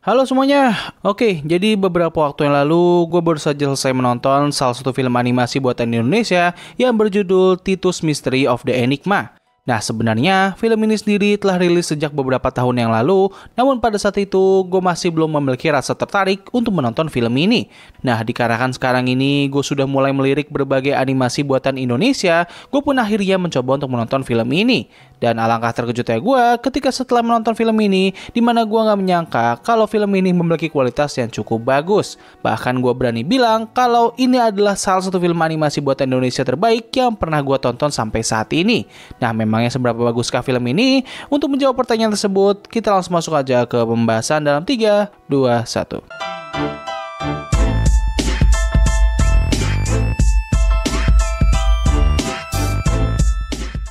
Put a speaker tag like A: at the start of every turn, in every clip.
A: Halo semuanya. Oke, jadi beberapa waktu yang lalu gue baru saja selesai menonton salah satu film animasi buatan Indonesia yang berjudul Titus Mystery of the Enigma. Nah, sebenarnya film ini sendiri telah rilis sejak beberapa tahun yang lalu, namun pada saat itu gue masih belum memiliki rasa tertarik untuk menonton film ini. Nah, dikarenakan sekarang ini gue sudah mulai melirik berbagai animasi buatan Indonesia, gue pun akhirnya mencoba untuk menonton film ini. Dan alangkah terkejutnya gue ketika setelah menonton film ini, dimana gue nggak menyangka kalau film ini memiliki kualitas yang cukup bagus. Bahkan gue berani bilang kalau ini adalah salah satu film animasi buatan Indonesia terbaik yang pernah gue tonton sampai saat ini. Nah, memang Emangnya seberapa baguskah film ini? Untuk menjawab pertanyaan tersebut, kita langsung masuk aja ke pembahasan dalam 3, 2, 1.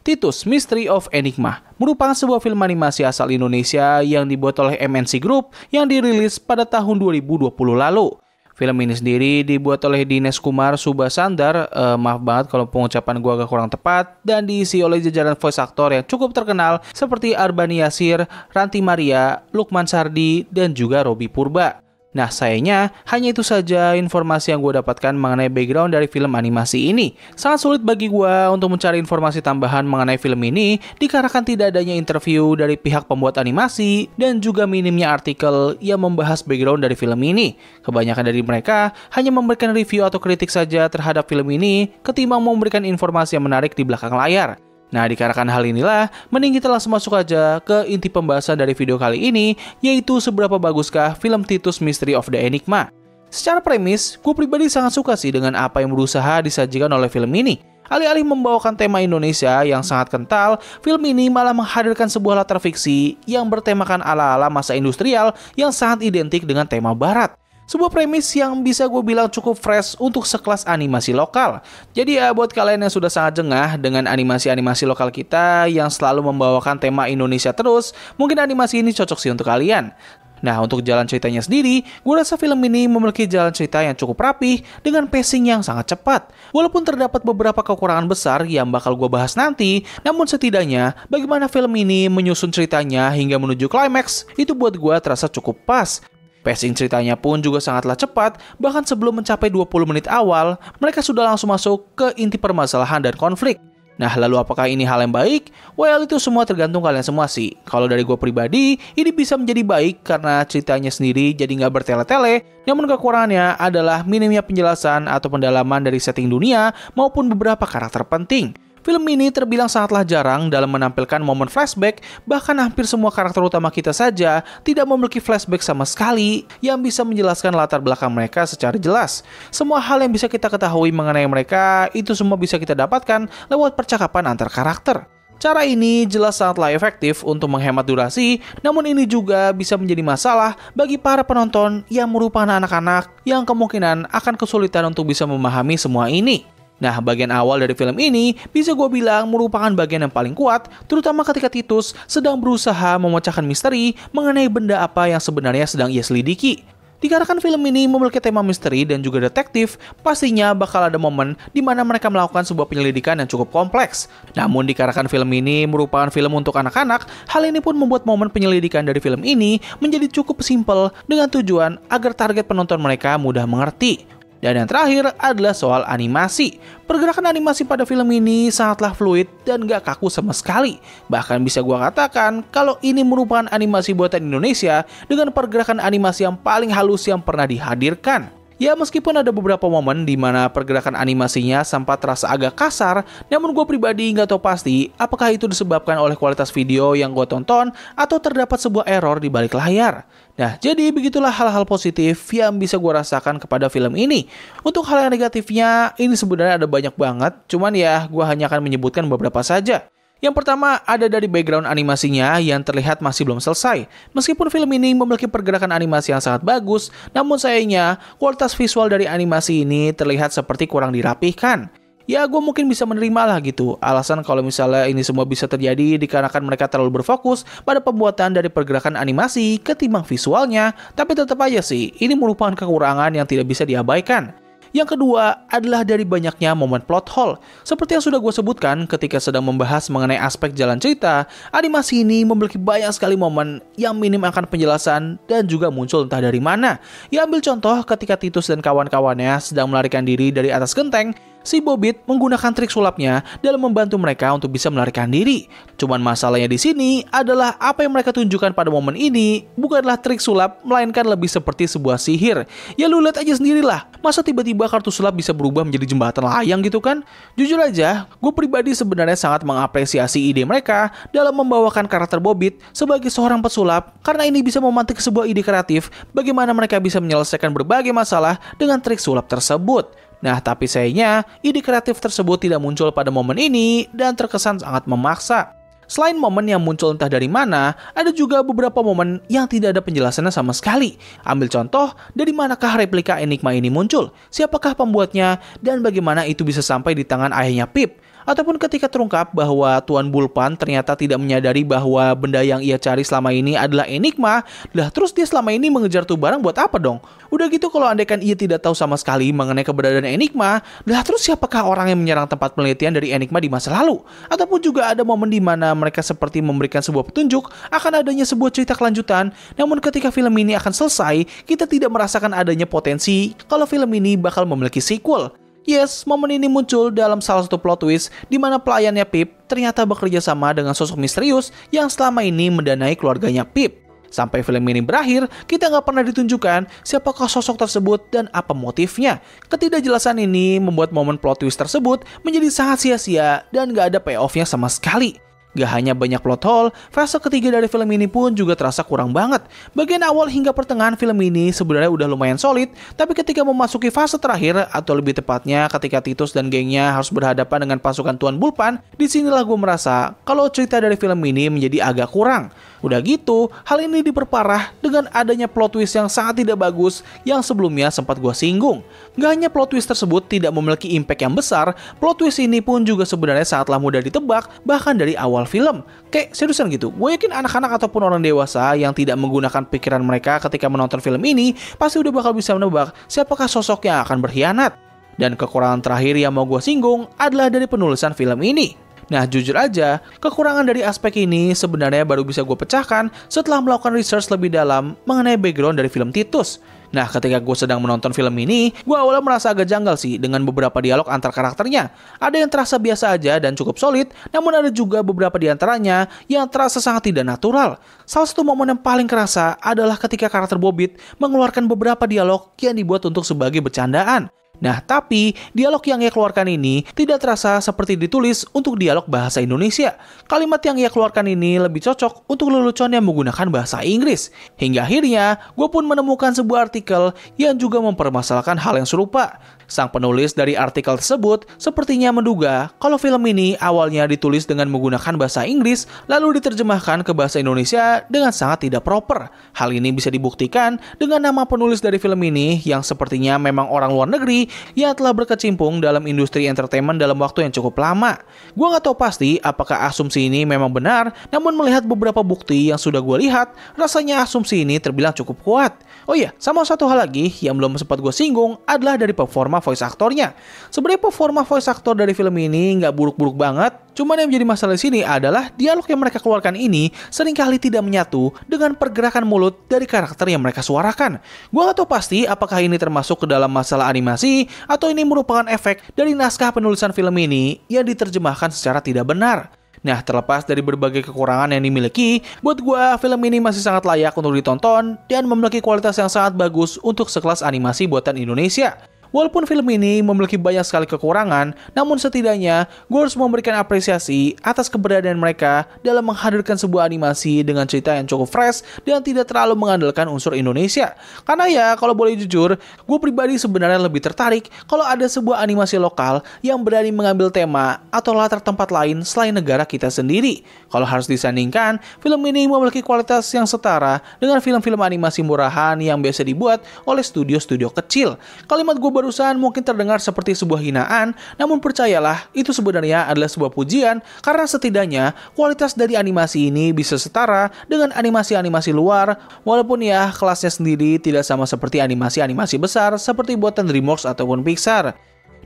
A: Titus Mystery of Enigma merupakan sebuah film animasi asal Indonesia yang dibuat oleh MNC Group yang dirilis pada tahun 2020 lalu. Film ini sendiri dibuat oleh Dines Kumar Subasandar, uh, maaf banget kalau pengucapan gua agak kurang tepat, dan diisi oleh jajaran voice actor yang cukup terkenal seperti Arbani Yasir, Ranti Maria, Lukman Sardi, dan juga Robi Purba. Nah, sayangnya hanya itu saja informasi yang gue dapatkan mengenai background dari film animasi ini. Sangat sulit bagi gue untuk mencari informasi tambahan mengenai film ini dikarenakan tidak adanya interview dari pihak pembuat animasi dan juga minimnya artikel yang membahas background dari film ini. Kebanyakan dari mereka hanya memberikan review atau kritik saja terhadap film ini ketimbang memberikan informasi yang menarik di belakang layar. Nah, dikarenakan hal inilah, mending kita langsung masuk aja ke inti pembahasan dari video kali ini, yaitu seberapa baguskah film Titus Mystery of the Enigma. Secara premis, gue pribadi sangat suka sih dengan apa yang berusaha disajikan oleh film ini. Alih-alih membawakan tema Indonesia yang sangat kental, film ini malah menghadirkan sebuah latar fiksi yang bertemakan ala-ala masa industrial yang sangat identik dengan tema barat. Sebuah premis yang bisa gue bilang cukup fresh untuk sekelas animasi lokal. Jadi ya buat kalian yang sudah sangat jengah dengan animasi-animasi lokal kita yang selalu membawakan tema Indonesia terus, mungkin animasi ini cocok sih untuk kalian. Nah, untuk jalan ceritanya sendiri, gue rasa film ini memiliki jalan cerita yang cukup rapih dengan pacing yang sangat cepat. Walaupun terdapat beberapa kekurangan besar yang bakal gue bahas nanti, namun setidaknya bagaimana film ini menyusun ceritanya hingga menuju klimaks itu buat gue terasa cukup pas. Pacing ceritanya pun juga sangatlah cepat, bahkan sebelum mencapai 20 menit awal, mereka sudah langsung masuk ke inti permasalahan dan konflik. Nah, lalu apakah ini hal yang baik? Well, itu semua tergantung kalian semua sih. Kalau dari gue pribadi, ini bisa menjadi baik karena ceritanya sendiri jadi nggak bertele-tele, namun kekurangannya adalah minimnya penjelasan atau pendalaman dari setting dunia maupun beberapa karakter penting. Film ini terbilang sangatlah jarang dalam menampilkan momen flashback, bahkan hampir semua karakter utama kita saja tidak memiliki flashback sama sekali yang bisa menjelaskan latar belakang mereka secara jelas. Semua hal yang bisa kita ketahui mengenai mereka itu semua bisa kita dapatkan lewat percakapan antar karakter. Cara ini jelas sangatlah efektif untuk menghemat durasi, namun ini juga bisa menjadi masalah bagi para penonton yang merupakan anak-anak yang kemungkinan akan kesulitan untuk bisa memahami semua ini. Nah, bagian awal dari film ini bisa gue bilang merupakan bagian yang paling kuat, terutama ketika Titus sedang berusaha memecahkan misteri mengenai benda apa yang sebenarnya sedang ia selidiki. Dikarenakan film ini memiliki tema misteri dan juga detektif, pastinya bakal ada momen di mana mereka melakukan sebuah penyelidikan yang cukup kompleks. Namun dikarenakan film ini merupakan film untuk anak-anak, hal ini pun membuat momen penyelidikan dari film ini menjadi cukup simpel dengan tujuan agar target penonton mereka mudah mengerti. Dan yang terakhir adalah soal animasi. Pergerakan animasi pada film ini sangatlah fluid dan gak kaku sama sekali. Bahkan bisa gua katakan kalau ini merupakan animasi buatan Indonesia dengan pergerakan animasi yang paling halus yang pernah dihadirkan. Ya meskipun ada beberapa momen di mana pergerakan animasinya sempat terasa agak kasar, namun gue pribadi nggak tahu pasti apakah itu disebabkan oleh kualitas video yang gue tonton atau terdapat sebuah error di balik layar. Nah, jadi begitulah hal-hal positif yang bisa gue rasakan kepada film ini. Untuk hal yang negatifnya, ini sebenarnya ada banyak banget, cuman ya gue hanya akan menyebutkan beberapa saja. Yang pertama ada dari background animasinya yang terlihat masih belum selesai. Meskipun film ini memiliki pergerakan animasi yang sangat bagus, namun sayangnya kualitas visual dari animasi ini terlihat seperti kurang dirapihkan. Ya gue mungkin bisa menerima lah gitu Alasan kalau misalnya ini semua bisa terjadi Dikarenakan mereka terlalu berfokus Pada pembuatan dari pergerakan animasi Ketimbang visualnya Tapi tetap aja sih Ini merupakan kekurangan yang tidak bisa diabaikan yang kedua adalah dari banyaknya momen plot hole. Seperti yang sudah gue sebutkan ketika sedang membahas mengenai aspek jalan cerita, animasi ini memiliki banyak sekali momen yang minim akan penjelasan dan juga muncul entah dari mana. Ya ambil contoh ketika Titus dan kawan-kawannya sedang melarikan diri dari atas genteng, Si Bobit menggunakan trik sulapnya dalam membantu mereka untuk bisa melarikan diri. Cuman masalahnya di sini adalah apa yang mereka tunjukkan pada momen ini bukanlah trik sulap, melainkan lebih seperti sebuah sihir. Ya lu lihat aja sendirilah, masa tiba-tiba kartu sulap bisa berubah menjadi jembatan layang gitu kan? Jujur aja, gue pribadi sebenarnya sangat mengapresiasi ide mereka dalam membawakan karakter Bobit sebagai seorang pesulap karena ini bisa memantik sebuah ide kreatif bagaimana mereka bisa menyelesaikan berbagai masalah dengan trik sulap tersebut. Nah, tapi sayangnya, ide kreatif tersebut tidak muncul pada momen ini dan terkesan sangat memaksa. Selain momen yang muncul entah dari mana, ada juga beberapa momen yang tidak ada penjelasannya sama sekali. Ambil contoh, dari manakah replika Enigma ini muncul? Siapakah pembuatnya? Dan bagaimana itu bisa sampai di tangan ayahnya Pip? ataupun ketika terungkap bahwa Tuan Bulpan ternyata tidak menyadari bahwa benda yang ia cari selama ini adalah enigma, lah terus dia selama ini mengejar tuh barang buat apa dong? Udah gitu kalau andaikan ia tidak tahu sama sekali mengenai keberadaan enigma, lah terus siapakah orang yang menyerang tempat penelitian dari enigma di masa lalu? Ataupun juga ada momen di mana mereka seperti memberikan sebuah petunjuk akan adanya sebuah cerita kelanjutan, namun ketika film ini akan selesai, kita tidak merasakan adanya potensi kalau film ini bakal memiliki sequel. Yes, momen ini muncul dalam salah satu plot twist di mana pelayannya Pip ternyata bekerja sama dengan sosok misterius yang selama ini mendanai keluarganya Pip. Sampai film ini berakhir, kita nggak pernah ditunjukkan siapakah sosok tersebut dan apa motifnya. Ketidakjelasan ini membuat momen plot twist tersebut menjadi sangat sia-sia dan nggak ada payoffnya sama sekali. Gak hanya banyak plot hole, fase ketiga dari film ini pun juga terasa kurang banget. Bagian awal hingga pertengahan film ini sebenarnya udah lumayan solid, tapi ketika memasuki fase terakhir, atau lebih tepatnya ketika Titus dan gengnya harus berhadapan dengan pasukan Tuan Bulpan, disinilah gue merasa kalau cerita dari film ini menjadi agak kurang. Udah gitu, hal ini diperparah dengan adanya plot twist yang sangat tidak bagus yang sebelumnya sempat gue singgung. Gak hanya plot twist tersebut tidak memiliki impact yang besar, plot twist ini pun juga sebenarnya sangatlah mudah ditebak, bahkan dari awal awal film, kayak seriusan gitu. Gue yakin anak-anak ataupun orang dewasa yang tidak menggunakan pikiran mereka ketika menonton film ini, pasti udah bakal bisa menebak siapakah sosok yang akan berkhianat. Dan kekurangan terakhir yang mau gue singgung adalah dari penulisan film ini. Nah, jujur aja, kekurangan dari aspek ini sebenarnya baru bisa gue pecahkan setelah melakukan research lebih dalam mengenai background dari film Titus. Nah, ketika gue sedang menonton film ini, gue awalnya merasa agak janggal sih dengan beberapa dialog antar karakternya. Ada yang terasa biasa aja dan cukup solid, namun ada juga beberapa di antaranya yang terasa sangat tidak natural. Salah satu momen yang paling kerasa adalah ketika karakter Bobit mengeluarkan beberapa dialog yang dibuat untuk sebagai bercandaan. Nah, tapi dialog yang ia keluarkan ini tidak terasa seperti ditulis untuk dialog bahasa Indonesia. Kalimat yang ia keluarkan ini lebih cocok untuk lelucon yang menggunakan bahasa Inggris. Hingga akhirnya, gue pun menemukan sebuah artikel yang juga mempermasalahkan hal yang serupa. Sang penulis dari artikel tersebut sepertinya menduga kalau film ini awalnya ditulis dengan menggunakan bahasa Inggris lalu diterjemahkan ke bahasa Indonesia dengan sangat tidak proper. Hal ini bisa dibuktikan dengan nama penulis dari film ini yang sepertinya memang orang luar negeri yang telah berkecimpung dalam industri entertainment dalam waktu yang cukup lama. Gua nggak tahu pasti apakah asumsi ini memang benar, namun melihat beberapa bukti yang sudah gue lihat, rasanya asumsi ini terbilang cukup kuat. Oh iya, sama satu hal lagi yang belum sempat gue singgung adalah dari performa voice aktornya. Sebenarnya performa voice aktor dari film ini nggak buruk-buruk banget, cuman yang menjadi masalah di sini adalah dialog yang mereka keluarkan ini seringkali tidak menyatu dengan pergerakan mulut dari karakter yang mereka suarakan. Gua nggak tahu pasti apakah ini termasuk ke dalam masalah animasi atau ini merupakan efek dari naskah penulisan film ini yang diterjemahkan secara tidak benar. Nah, terlepas dari berbagai kekurangan yang dimiliki, buat gua film ini masih sangat layak untuk ditonton dan memiliki kualitas yang sangat bagus untuk sekelas animasi buatan Indonesia. Walaupun film ini memiliki banyak sekali kekurangan, namun setidaknya gue harus memberikan apresiasi atas keberadaan mereka dalam menghadirkan sebuah animasi dengan cerita yang cukup fresh dan tidak terlalu mengandalkan unsur Indonesia. Karena ya, kalau boleh jujur, gue pribadi sebenarnya lebih tertarik kalau ada sebuah animasi lokal yang berani mengambil tema atau latar tempat lain selain negara kita sendiri. Kalau harus disandingkan, film ini memiliki kualitas yang setara dengan film-film animasi murahan yang biasa dibuat oleh studio-studio kecil. Kalimat gue barusan mungkin terdengar seperti sebuah hinaan, namun percayalah, itu sebenarnya adalah sebuah pujian karena setidaknya kualitas dari animasi ini bisa setara dengan animasi-animasi luar, walaupun ya kelasnya sendiri tidak sama seperti animasi-animasi besar seperti buatan DreamWorks ataupun Pixar.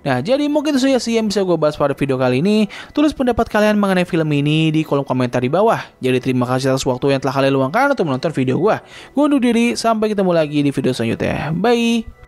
A: Nah, jadi mungkin itu saja sih yang bisa gue bahas pada video kali ini. Tulis pendapat kalian mengenai film ini di kolom komentar di bawah. Jadi terima kasih atas waktu yang telah kalian luangkan untuk menonton video gue. Gue undur diri, sampai ketemu lagi di video selanjutnya. Bye!